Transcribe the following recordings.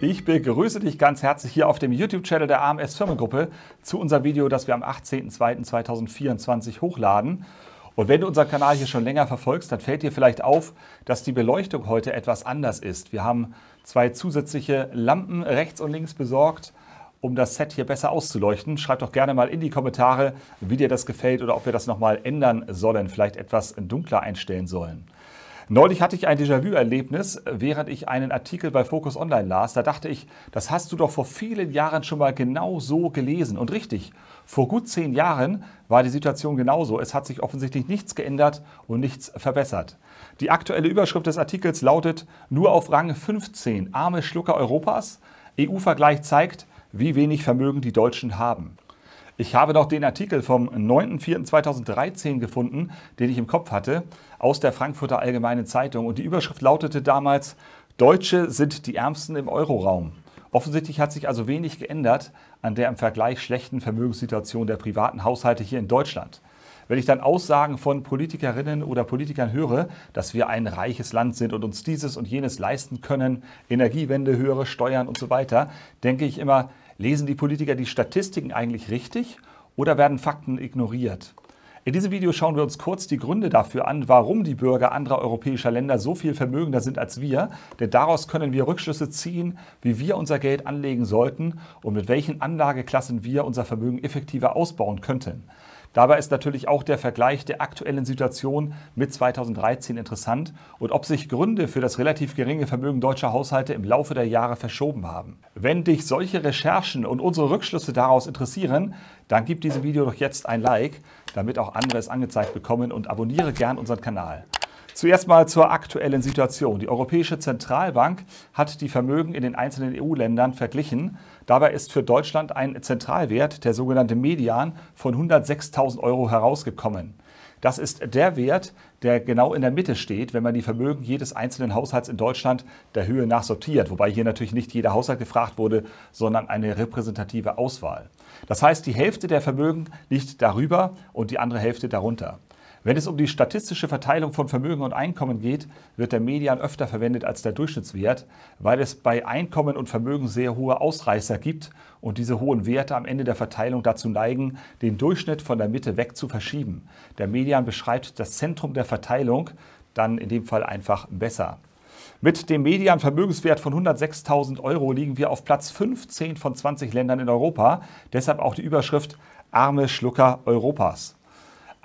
Ich begrüße dich ganz herzlich hier auf dem YouTube-Channel der AMS Firmengruppe zu unserem Video, das wir am 18.02.2024 hochladen. Und wenn du unseren Kanal hier schon länger verfolgst, dann fällt dir vielleicht auf, dass die Beleuchtung heute etwas anders ist. Wir haben zwei zusätzliche Lampen rechts und links besorgt, um das Set hier besser auszuleuchten. Schreib doch gerne mal in die Kommentare, wie dir das gefällt oder ob wir das nochmal ändern sollen, vielleicht etwas dunkler einstellen sollen. Neulich hatte ich ein Déjà-vu-Erlebnis, während ich einen Artikel bei Focus Online las. Da dachte ich, das hast du doch vor vielen Jahren schon mal genau so gelesen. Und richtig, vor gut zehn Jahren war die Situation genauso. Es hat sich offensichtlich nichts geändert und nichts verbessert. Die aktuelle Überschrift des Artikels lautet, nur auf Rang 15 arme Schlucker Europas. EU-Vergleich zeigt, wie wenig Vermögen die Deutschen haben. Ich habe noch den Artikel vom 9.04.2013 gefunden, den ich im Kopf hatte, aus der Frankfurter Allgemeinen Zeitung. Und die Überschrift lautete damals, Deutsche sind die Ärmsten im Euroraum. Offensichtlich hat sich also wenig geändert an der im Vergleich schlechten Vermögenssituation der privaten Haushalte hier in Deutschland. Wenn ich dann Aussagen von Politikerinnen oder Politikern höre, dass wir ein reiches Land sind und uns dieses und jenes leisten können, Energiewende, höhere Steuern und so weiter, denke ich immer, Lesen die Politiker die Statistiken eigentlich richtig oder werden Fakten ignoriert? In diesem Video schauen wir uns kurz die Gründe dafür an, warum die Bürger anderer europäischer Länder so viel vermögender sind als wir, denn daraus können wir Rückschlüsse ziehen, wie wir unser Geld anlegen sollten und mit welchen Anlageklassen wir unser Vermögen effektiver ausbauen könnten. Dabei ist natürlich auch der Vergleich der aktuellen Situation mit 2013 interessant und ob sich Gründe für das relativ geringe Vermögen deutscher Haushalte im Laufe der Jahre verschoben haben. Wenn dich solche Recherchen und unsere Rückschlüsse daraus interessieren, dann gib diesem Video doch jetzt ein Like, damit auch andere es angezeigt bekommen und abonniere gern unseren Kanal. Zuerst mal zur aktuellen Situation. Die Europäische Zentralbank hat die Vermögen in den einzelnen EU-Ländern verglichen. Dabei ist für Deutschland ein Zentralwert, der sogenannte Median, von 106.000 Euro herausgekommen. Das ist der Wert, der genau in der Mitte steht, wenn man die Vermögen jedes einzelnen Haushalts in Deutschland der Höhe nach sortiert. Wobei hier natürlich nicht jeder Haushalt gefragt wurde, sondern eine repräsentative Auswahl. Das heißt, die Hälfte der Vermögen liegt darüber und die andere Hälfte darunter. Wenn es um die statistische Verteilung von Vermögen und Einkommen geht, wird der Median öfter verwendet als der Durchschnittswert, weil es bei Einkommen und Vermögen sehr hohe Ausreißer gibt und diese hohen Werte am Ende der Verteilung dazu neigen, den Durchschnitt von der Mitte weg zu verschieben. Der Median beschreibt das Zentrum der Verteilung, dann in dem Fall einfach besser. Mit dem median Vermögenswert von 106.000 Euro liegen wir auf Platz 15 von 20 Ländern in Europa, deshalb auch die Überschrift Arme Schlucker Europas.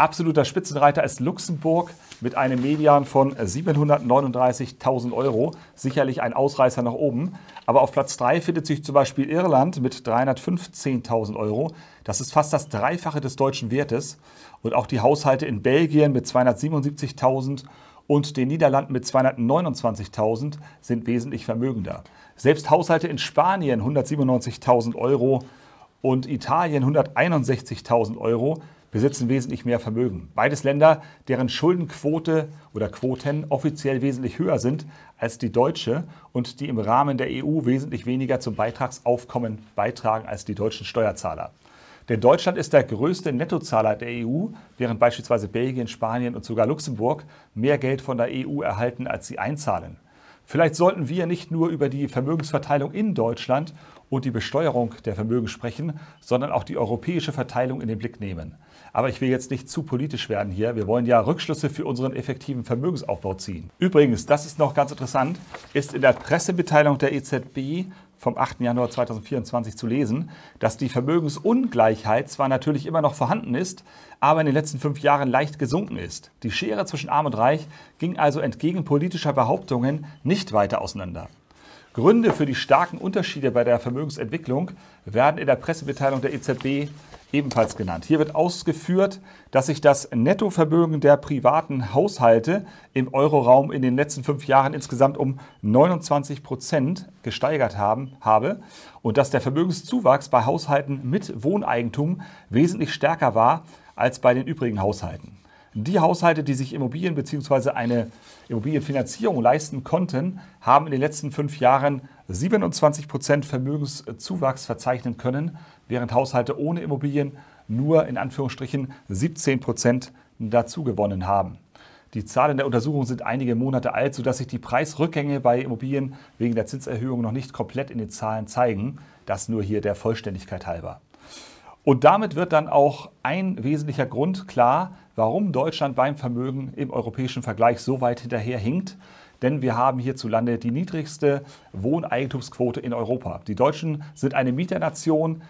Absoluter Spitzenreiter ist Luxemburg mit einem Median von 739.000 Euro. Sicherlich ein Ausreißer nach oben. Aber auf Platz 3 findet sich zum Beispiel Irland mit 315.000 Euro. Das ist fast das Dreifache des deutschen Wertes. Und auch die Haushalte in Belgien mit 277.000 und den Niederlanden mit 229.000 sind wesentlich vermögender. Selbst Haushalte in Spanien 197.000 Euro und Italien 161.000 Euro besitzen wesentlich mehr Vermögen. Beides Länder, deren Schuldenquote oder Quoten offiziell wesentlich höher sind als die deutsche und die im Rahmen der EU wesentlich weniger zum Beitragsaufkommen beitragen als die deutschen Steuerzahler. Denn Deutschland ist der größte Nettozahler der EU, während beispielsweise Belgien, Spanien und sogar Luxemburg mehr Geld von der EU erhalten, als sie einzahlen. Vielleicht sollten wir nicht nur über die Vermögensverteilung in Deutschland und die Besteuerung der Vermögen sprechen, sondern auch die europäische Verteilung in den Blick nehmen. Aber ich will jetzt nicht zu politisch werden hier. Wir wollen ja Rückschlüsse für unseren effektiven Vermögensaufbau ziehen. Übrigens, das ist noch ganz interessant, ist in der Pressemitteilung der EZB vom 8. Januar 2024 zu lesen, dass die Vermögensungleichheit zwar natürlich immer noch vorhanden ist, aber in den letzten fünf Jahren leicht gesunken ist. Die Schere zwischen Arm und Reich ging also entgegen politischer Behauptungen nicht weiter auseinander. Gründe für die starken Unterschiede bei der Vermögensentwicklung werden in der Pressemitteilung der EZB ebenfalls genannt. Hier wird ausgeführt, dass sich das Nettovermögen der privaten Haushalte im Euroraum in den letzten fünf Jahren insgesamt um 29 Prozent gesteigert haben, habe und dass der Vermögenszuwachs bei Haushalten mit Wohneigentum wesentlich stärker war als bei den übrigen Haushalten. Die Haushalte, die sich Immobilien bzw. eine Immobilienfinanzierung leisten konnten, haben in den letzten fünf Jahren 27 Vermögenszuwachs verzeichnen können, während Haushalte ohne Immobilien nur in Anführungsstrichen 17 Prozent dazu gewonnen haben. Die Zahlen der Untersuchung sind einige Monate alt, sodass sich die Preisrückgänge bei Immobilien wegen der Zinserhöhung noch nicht komplett in den Zahlen zeigen. Das nur hier der Vollständigkeit halber. Und damit wird dann auch ein wesentlicher Grund klar, warum Deutschland beim Vermögen im europäischen Vergleich so weit hinterherhinkt denn wir haben hierzulande die niedrigste Wohneigentumsquote in Europa. Die Deutschen sind eine Mieternation,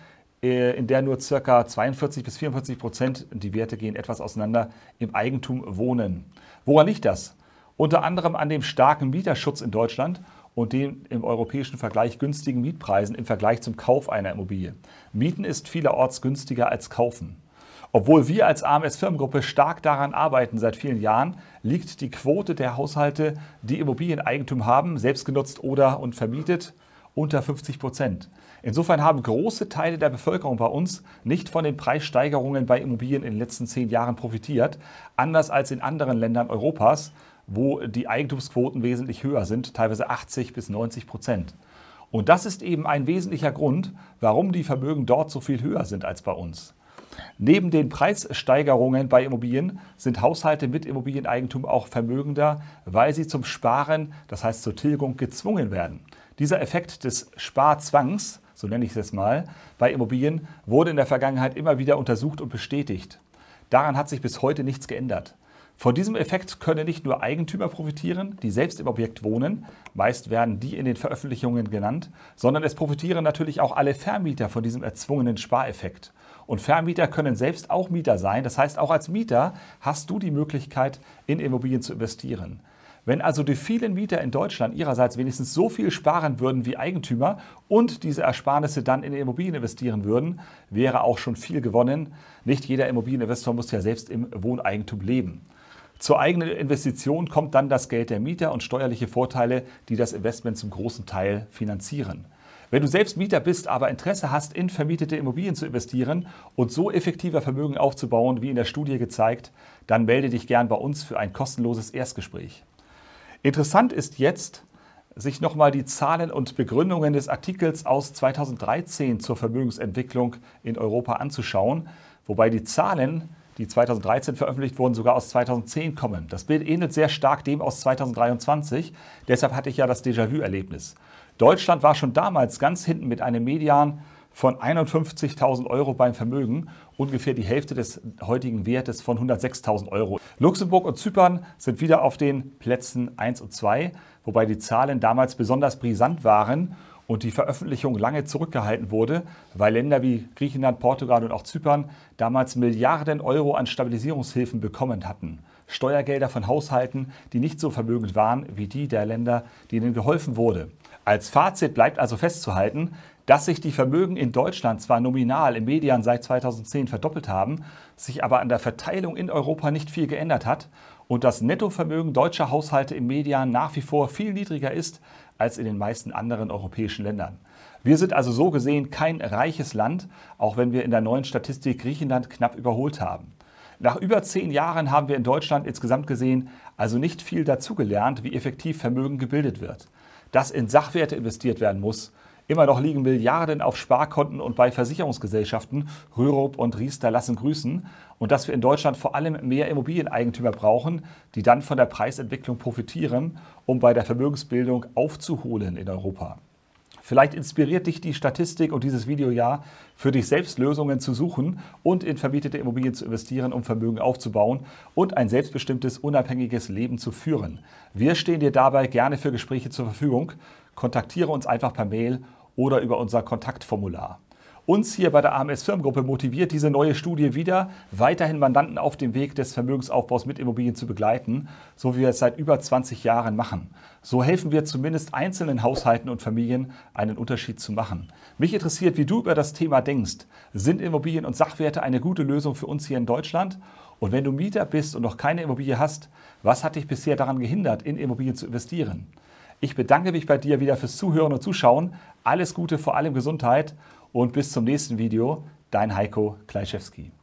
äh, in der nur ca. 42 bis 44 Prozent, die Werte gehen etwas auseinander, im Eigentum wohnen. Woran liegt das? Unter anderem an dem starken Mieterschutz in Deutschland und den im europäischen Vergleich günstigen Mietpreisen im Vergleich zum Kauf einer Immobilie. Mieten ist vielerorts günstiger als kaufen. Obwohl wir als AMS-Firmengruppe stark daran arbeiten seit vielen Jahren, liegt die Quote der Haushalte, die Immobilieneigentum haben, selbst genutzt oder und vermietet, unter 50 Prozent. Insofern haben große Teile der Bevölkerung bei uns nicht von den Preissteigerungen bei Immobilien in den letzten zehn Jahren profitiert, anders als in anderen Ländern Europas, wo die Eigentumsquoten wesentlich höher sind, teilweise 80 bis 90 Prozent. Und das ist eben ein wesentlicher Grund, warum die Vermögen dort so viel höher sind als bei uns. Neben den Preissteigerungen bei Immobilien sind Haushalte mit Immobilieneigentum auch vermögender, weil sie zum Sparen, das heißt zur Tilgung, gezwungen werden. Dieser Effekt des Sparzwangs, so nenne ich es mal, bei Immobilien wurde in der Vergangenheit immer wieder untersucht und bestätigt. Daran hat sich bis heute nichts geändert. Von diesem Effekt können nicht nur Eigentümer profitieren, die selbst im Objekt wohnen, meist werden die in den Veröffentlichungen genannt, sondern es profitieren natürlich auch alle Vermieter von diesem erzwungenen Spareffekt. Und Vermieter können selbst auch Mieter sein. Das heißt, auch als Mieter hast du die Möglichkeit, in Immobilien zu investieren. Wenn also die vielen Mieter in Deutschland ihrerseits wenigstens so viel sparen würden wie Eigentümer und diese Ersparnisse dann in Immobilien investieren würden, wäre auch schon viel gewonnen. Nicht jeder Immobilieninvestor muss ja selbst im Wohneigentum leben. Zur eigenen Investition kommt dann das Geld der Mieter und steuerliche Vorteile, die das Investment zum großen Teil finanzieren. Wenn du selbst Mieter bist, aber Interesse hast, in vermietete Immobilien zu investieren und so effektiver Vermögen aufzubauen, wie in der Studie gezeigt, dann melde dich gern bei uns für ein kostenloses Erstgespräch. Interessant ist jetzt, sich nochmal die Zahlen und Begründungen des Artikels aus 2013 zur Vermögensentwicklung in Europa anzuschauen, wobei die Zahlen, die 2013 veröffentlicht wurden, sogar aus 2010 kommen. Das Bild ähnelt sehr stark dem aus 2023, deshalb hatte ich ja das Déjà-vu-Erlebnis. Deutschland war schon damals ganz hinten mit einem Median von 51.000 Euro beim Vermögen, ungefähr die Hälfte des heutigen Wertes von 106.000 Euro. Luxemburg und Zypern sind wieder auf den Plätzen 1 und 2, wobei die Zahlen damals besonders brisant waren und die Veröffentlichung lange zurückgehalten wurde, weil Länder wie Griechenland, Portugal und auch Zypern damals Milliarden Euro an Stabilisierungshilfen bekommen hatten. Steuergelder von Haushalten, die nicht so vermögend waren wie die der Länder, denen geholfen wurde. Als Fazit bleibt also festzuhalten, dass sich die Vermögen in Deutschland zwar nominal im Median seit 2010 verdoppelt haben, sich aber an der Verteilung in Europa nicht viel geändert hat und das Nettovermögen deutscher Haushalte im Median nach wie vor viel niedriger ist als in den meisten anderen europäischen Ländern. Wir sind also so gesehen kein reiches Land, auch wenn wir in der neuen Statistik Griechenland knapp überholt haben. Nach über zehn Jahren haben wir in Deutschland insgesamt gesehen also nicht viel dazugelernt, wie effektiv Vermögen gebildet wird dass in Sachwerte investiert werden muss. Immer noch liegen Milliarden auf Sparkonten und bei Versicherungsgesellschaften. Rürup und Riester lassen grüßen. Und dass wir in Deutschland vor allem mehr Immobilieneigentümer brauchen, die dann von der Preisentwicklung profitieren, um bei der Vermögensbildung aufzuholen in Europa. Vielleicht inspiriert dich die Statistik und dieses Video ja, für dich selbst Lösungen zu suchen und in vermietete Immobilien zu investieren, um Vermögen aufzubauen und ein selbstbestimmtes, unabhängiges Leben zu führen. Wir stehen dir dabei gerne für Gespräche zur Verfügung. Kontaktiere uns einfach per Mail oder über unser Kontaktformular uns hier bei der AMS Firmengruppe motiviert diese neue Studie wieder, weiterhin Mandanten auf dem Weg des Vermögensaufbaus mit Immobilien zu begleiten, so wie wir es seit über 20 Jahren machen. So helfen wir zumindest einzelnen Haushalten und Familien, einen Unterschied zu machen. Mich interessiert, wie du über das Thema denkst. Sind Immobilien und Sachwerte eine gute Lösung für uns hier in Deutschland? Und wenn du Mieter bist und noch keine Immobilie hast, was hat dich bisher daran gehindert, in Immobilien zu investieren? Ich bedanke mich bei dir wieder fürs Zuhören und Zuschauen. Alles Gute, vor allem Gesundheit und bis zum nächsten Video, dein Heiko Kleischewski.